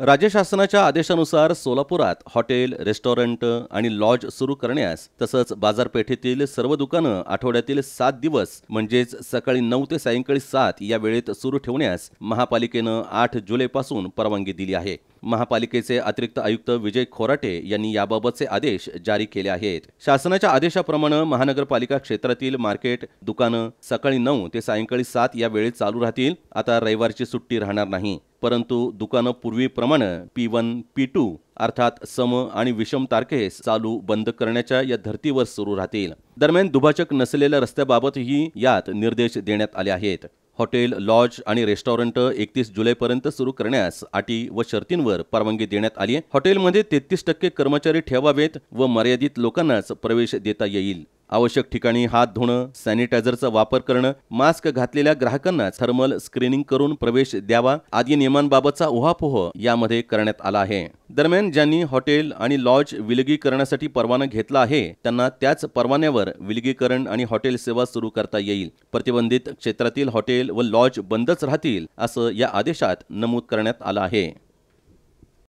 राज्य शासनाच्या आदेशानुसार सोलापुरात हॉटेल रेस्टॉरंट आणि लॉज सुरू करण्यास तसंच बाजारपेठेतील सर्व दुकानं आठवड्यातील सात दिवस म्हणजेच सकाळी नऊ ते सायंकाळी सात या वेळेत सुरू ठेवण्यास महापालिकेनं आठ जुलैपासून परवानगी दिली आहे महापालिकेचे अतिरिक्त आयुक्त विजय खोराटे यांनी याबाबतचे आदेश जारी केले आहेत शासनाच्या आदेशाप्रमाणे महानगरपालिका क्षेत्रातील मार्केट दुकानं सकाळी नऊ ते सायंकाळी सात या वेळेत चालू राहतील आता रविवारची सुट्टी राहणार नाही परंतु दुकानं पूर्वीप्रमाणे पी वन पी टू अर्थात सम आणि विषम तारखेस चालू बंद करण्याच्या या धर्तीवर सुरू राहतील दरम्यान दुभाचक नसलेल्या रस्त्याबाबतही यात निर्देश देण्यात आले आहेत हॉटेल लॉज आणि रेस्टॉरंट एकतीस जुलैपर्यंत सुरू करण्यास अटी व शर्तींवर परवानगी देण्यात आली हॉटेलमध्ये तेहतीस टक्के कर्मचारी ठेवावेत व मर्यादित लोकांनाच प्रवेश देता येईल आवश्यक ठिकाणी हात धुणं सॅनिटायझरचा वापर करणं मास्क घातलेल्या ग्राहकांना थर्मल स्क्रीनिंग करून प्रवेश द्यावा आदी नियमांबाबतचा उहापोह यामध्ये करण्यात आला आहे दरम्यान ज्यांनी हॉटेल आणि लॉज विलगीकरणासाठी परवाना घेतला आहे त्यांना त्याच परवान्यावर विलगीकरण आणि हॉटेल सेवा सुरू करता येईल प्रतिबंधित क्षेत्रातील हॉटेल व लॉज बंदच राहतील असं या आदेशात नमूद करण्यात आलं आहे